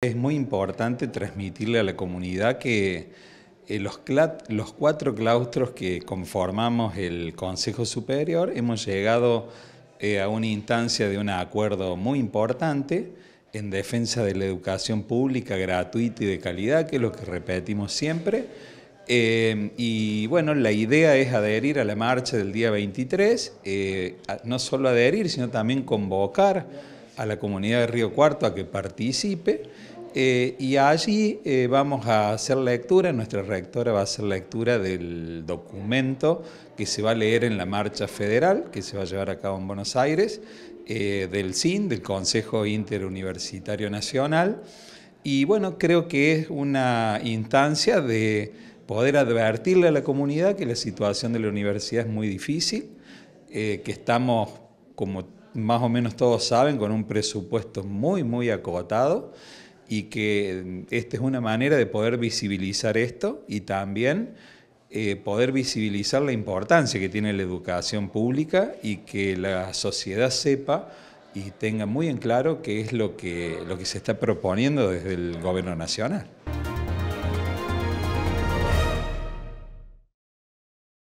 Es muy importante transmitirle a la comunidad que eh, los, cuatro claustros que conformamos el Consejo Superior hemos llegado eh, a una instancia de un acuerdo muy importante en defensa de la educación pública gratuita y de calidad, que es lo que repetimos siempre. Eh, y bueno, la idea es adherir a la marcha del día 23, no solo adherir, sino también convocar a la comunidad de Río Cuarto a que participe eh, y allí eh, vamos a hacer lectura, nuestra rectora va a hacer lectura del documento que se va a leer en la marcha federal que se va a llevar a cabo en Buenos Aires, eh, del CIN, del Consejo Interuniversitario Nacional. Y bueno, creo que es una instancia de poder advertirle a la comunidad que la situación de la universidad es muy difícil, que estamos como más o menos todos saben, con un presupuesto muy, muy acotado y que mm, esta es una manera de poder visibilizar esto y también eh, poder visibilizar la importancia que tiene la educación pública y que la sociedad sepa y tenga muy en claro qué es lo lo que se está proponiendo desde el gobierno nacional.